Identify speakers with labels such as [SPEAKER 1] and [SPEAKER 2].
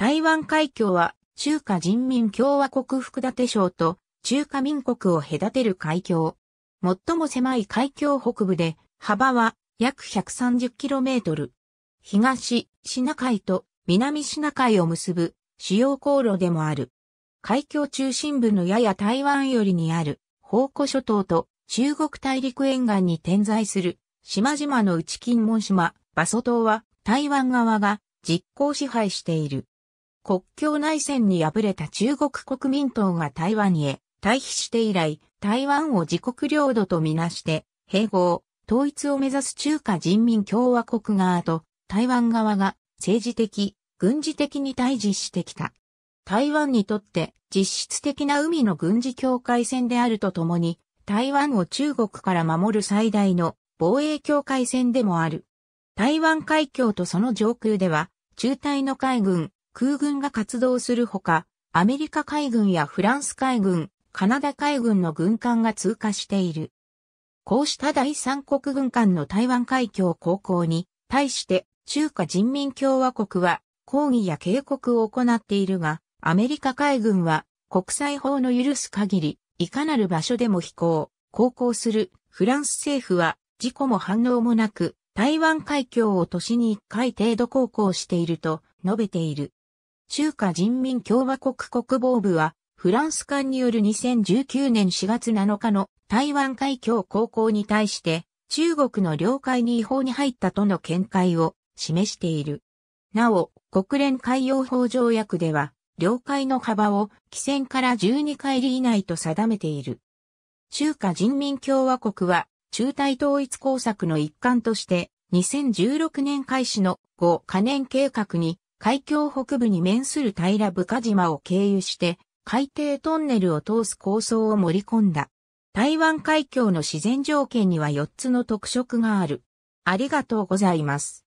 [SPEAKER 1] 台湾海峡は中華人民共和国福建省と中華民国を隔てる海峡。最も狭い海峡北部で幅は約 130km。東シナ海と南シナ海を結ぶ主要航路でもある。海峡中心部のやや台湾寄りにある宝庫諸島と中国大陸沿岸に点在する島々の内金門島、馬祖島は台湾側が実効支配している。国境内戦に敗れた中国国民党が台湾へ退避して以来、台湾を自国領土とみなして、併合、統一を目指す中華人民共和国側と台湾側が政治的、軍事的に対峙してきた。台湾にとって実質的な海の軍事境界線であるとともに、台湾を中国から守る最大の防衛境界線でもある。台湾海峡とその上空では、中隊の海軍、空軍が活動するほか、アメリカ海軍やフランス海軍、カナダ海軍の軍艦が通過している。こうした第三国軍艦の台湾海峡航行に対して中華人民共和国は抗議や警告を行っているが、アメリカ海軍は国際法の許す限りいかなる場所でも飛行、航行するフランス政府は事故も反応もなく台湾海峡を年に1回程度航行していると述べている。中華人民共和国国防部は、フランス艦による2019年4月7日の台湾海峡航行に対して、中国の領海に違法に入ったとの見解を示している。なお、国連海洋法条約では、領海の幅を規線から12海里以内と定めている。中華人民共和国は、中台統一工作の一環として、2016年開始の5カ年計画に海峡北部に面する平部深島を経由して、海底トンネルを通す構想を盛り込んだ。台湾海峡の自然条件には4つの特色がある。ありがとうございます。